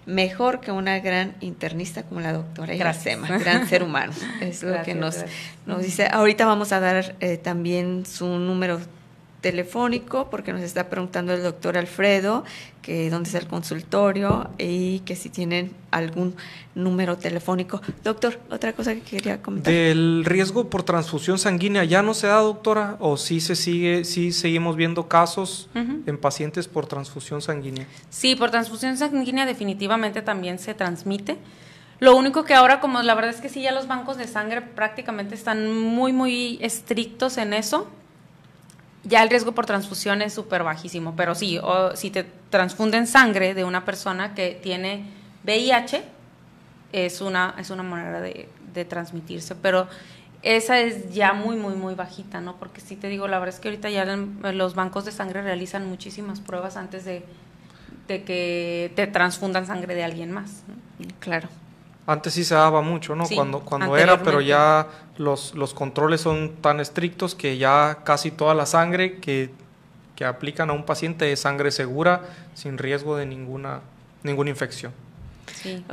mejor que una gran internista como la doctora Gracema, gran ser humano. Es lo que nos, nos dice. Ahorita vamos a dar eh, también su número telefónico porque nos está preguntando el doctor Alfredo que dónde está el consultorio y que si tienen algún número telefónico. Doctor, otra cosa que quería comentar. Del riesgo por transfusión sanguínea, ¿ya no se da, doctora? ¿O si se sigue, si seguimos viendo casos en pacientes por transfusión sanguínea? Sí, por transfusión sanguínea definitivamente también se transmite. Lo único que ahora, como la verdad es que sí, ya los bancos de sangre prácticamente están muy, muy estrictos en eso, ya el riesgo por transfusión es súper bajísimo, pero sí, o si te transfunden sangre de una persona que tiene VIH, es una, es una manera de, transmitirse, pero esa es ya muy, muy, muy bajita, ¿no? Porque sí te digo, la verdad es que ahorita ya los bancos de sangre realizan muchísimas pruebas antes de, que te transfundan sangre de alguien más. Claro. Antes sí se daba mucho, ¿no? cuando cuando era, pero ya los, los controles son tan estrictos que ya casi toda la sangre que, aplican a un paciente es sangre segura, sin riesgo de ninguna, ninguna infección. Sí.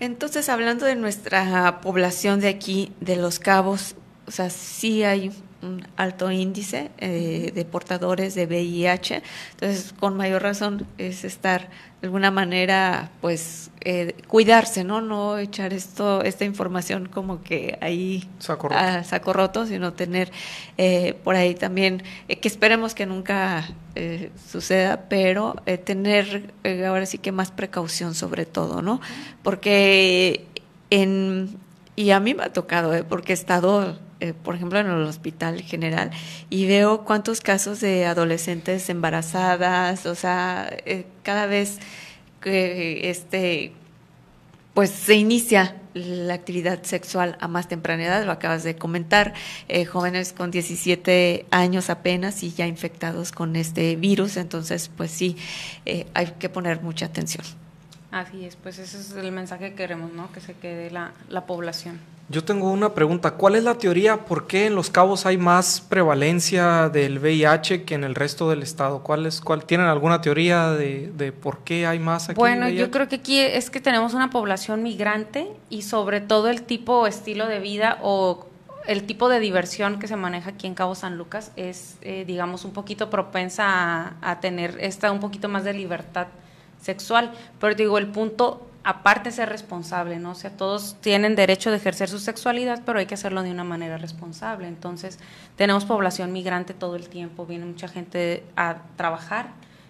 Entonces, hablando de nuestra población de aquí, de Los Cabos, o sea, sí hay un alto índice eh, de portadores de VIH. Entonces, con mayor razón es estar de alguna manera, pues, eh, cuidarse, ¿no? No echar esto, esta información como que ahí saco a saco roto sino tener eh, por ahí también, que esperemos que nunca suceda, pero tener ahora sí que más precaución sobre todo, ¿no? Porque en... Y a mí me ha tocado, porque he estado eh, por ejemplo, en el hospital general y veo cuántos casos de adolescentes embarazadas, o sea, eh, cada vez que este, pues se inicia la actividad sexual a más temprana edad, lo acabas de comentar, eh, jóvenes con 17 años apenas y ya infectados con este virus, entonces pues sí, hay que poner mucha atención. Así es, pues ese es el mensaje que queremos, ¿no? Que se quede la, población. Yo tengo una pregunta. ¿Cuál es la teoría? ¿Por qué en Los Cabos hay más prevalencia del VIH que en el resto del estado? ¿Cuál es, cuál, ¿Tienen alguna teoría de, por qué hay más aquí? Bueno, yo creo que aquí es que tenemos una población migrante y sobre todo el tipo o estilo de vida o el tipo de diversión que se maneja aquí en Cabo San Lucas es, eh, digamos, un poquito propensa a, tener está un poquito más de libertad sexual, pero digo, el punto aparte ser responsable, ¿no? O sea, todos tienen derecho de ejercer su sexualidad, pero hay que hacerlo de una manera responsable. Entonces, tenemos población migrante todo el tiempo, viene mucha gente a trabajar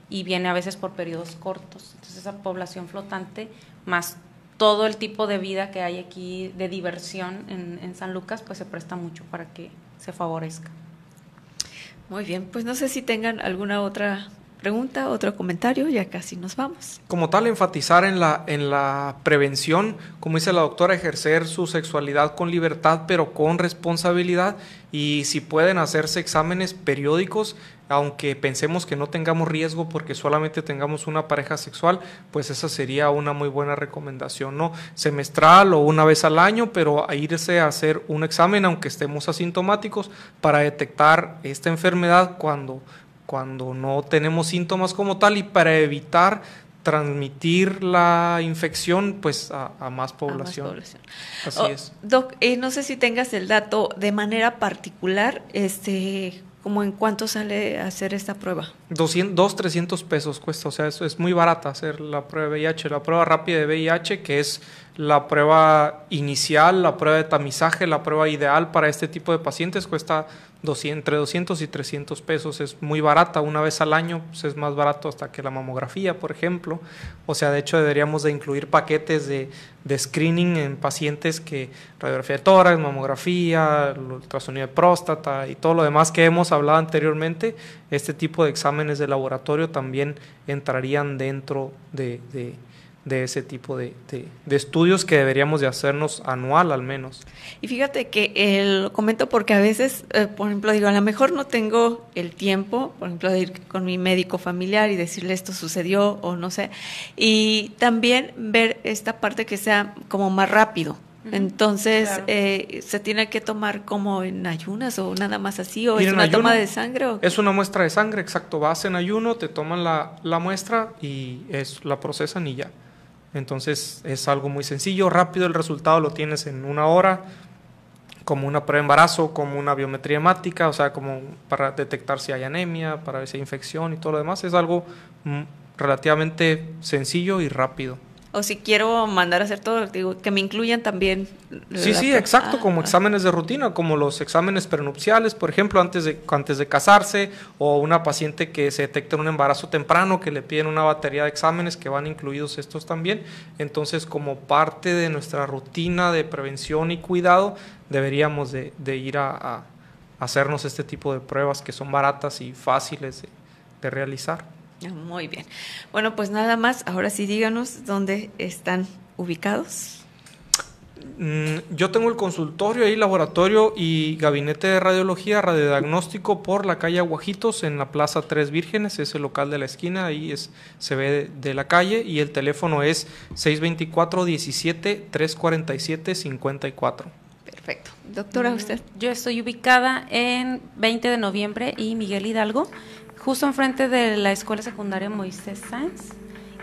y viene a veces por periodos cortos. Entonces, esa población flotante más todo el tipo de vida que hay aquí de diversión en, en San Lucas, pues se presta mucho para que se favorezca. Muy bien, pues no sé si tengan alguna otra pregunta, otro comentario, ya casi nos vamos. Como tal, enfatizar en la, en la prevención, como dice la doctora, ejercer su sexualidad con libertad, pero con responsabilidad, y si pueden hacerse exámenes periódicos, aunque pensemos que no tengamos riesgo porque solamente tengamos una pareja sexual, pues esa sería una muy buena recomendación, ¿no? Semestral o una vez al año, pero irse a hacer un examen, aunque estemos asintomáticos, para detectar esta enfermedad cuando cuando no tenemos síntomas como tal y para evitar transmitir la infección pues a, más población. Así oh, es. Doc, eh, no sé si tengas el dato de manera particular, este, como en cuánto sale hacer esta prueba. 200, dos 300 pesos cuesta, o sea, es, es muy barata hacer la prueba de VIH, la prueba rápida de VIH, que es la prueba inicial, la prueba de tamizaje, la prueba ideal para este tipo de pacientes, cuesta 200, entre 200 y 300 pesos, es muy barata, una vez al año pues, es más barato hasta que la mamografía, por ejemplo, o sea, de hecho deberíamos de incluir paquetes de, de screening en pacientes que radiografía de tórax, mamografía, ultrasonido de próstata y todo lo demás que hemos hablado anteriormente, este tipo de examen de laboratorio también entrarían dentro de, ese tipo de, estudios que deberíamos de hacernos anual al menos. Y fíjate que el lo comento porque a veces, eh, por ejemplo, digo, a lo mejor no tengo el tiempo, por ejemplo, de ir con mi médico familiar y decirle esto sucedió o no sé, y también ver esta parte que sea como más rápido entonces eh, se tiene que tomar como en ayunas o nada más así, o es una toma de sangre. es una muestra de sangre, exacto. Vas en ayuno, te toman la, muestra y es, la procesan y ya. Entonces es algo muy sencillo, rápido, el resultado lo tienes en una hora, como una prueba de embarazo, como una biometría hemática, o sea, como para detectar si hay anemia, para ver si hay infección y todo lo demás. Es algo mm, relativamente sencillo y rápido o si quiero mandar a hacer todo, digo, que me incluyan también. Sí, sí, exacto, ah, como ah. exámenes de rutina, como los exámenes prenupciales, por ejemplo, antes de, antes de casarse, o una paciente que se detecta en un embarazo temprano, que le piden una batería de exámenes, que van incluidos estos también. Entonces, como parte de nuestra rutina de prevención y cuidado, deberíamos de, ir a, hacernos este tipo de pruebas que son baratas y fáciles de realizar. Muy bien. Bueno, pues nada más, ahora sí díganos dónde están ubicados. Mm, yo tengo el consultorio ahí, laboratorio y gabinete de radiología, radiodiagnóstico por la calle Aguajitos en la Plaza Tres Vírgenes, es el local de la esquina, ahí es, se ve de la calle y el teléfono es 624-17-347-54. Perfecto. Doctora, mm, usted. Yo estoy ubicada en 20 de noviembre y Miguel Hidalgo justo enfrente de la escuela secundaria Moisés Sanz.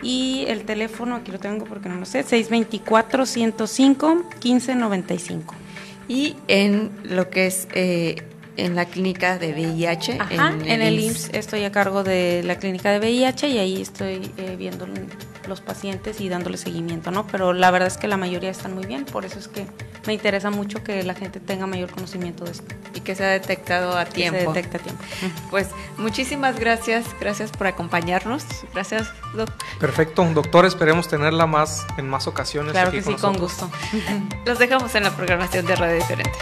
Y el teléfono, aquí lo tengo porque no lo sé, 624-105-1595. Y en lo que es eh, en la clínica de VIH. en, el, en IMSS. estoy a cargo de la clínica de VIH y ahí estoy eh, viendo los pacientes y dándole seguimiento, ¿no? Pero la verdad es que la mayoría están muy bien, por eso es que me interesa mucho que la gente tenga mayor conocimiento de esto. Y que sea detectado a tiempo. se detecta tiempo. Pues muchísimas gracias, gracias por acompañarnos. Gracias, Doctor. Perfecto, doctor, esperemos tenerla más en más ocasiones. Claro que sí, con gusto. los dejamos en la programación de Radio Diferente.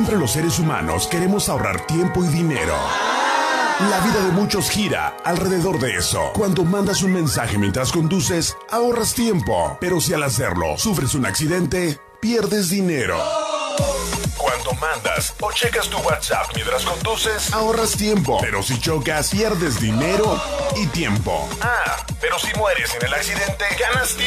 Siempre los seres humanos queremos ahorrar tiempo y dinero. La vida de muchos gira alrededor de eso. Cuando mandas un mensaje mientras conduces, ahorras tiempo. Pero si al hacerlo sufres un accidente, pierdes dinero. Cuando mandas o checas tu WhatsApp mientras conduces, ahorras tiempo. Pero si chocas, pierdes dinero y tiempo. Ah, pero si mueres en el accidente, ganas tiempo.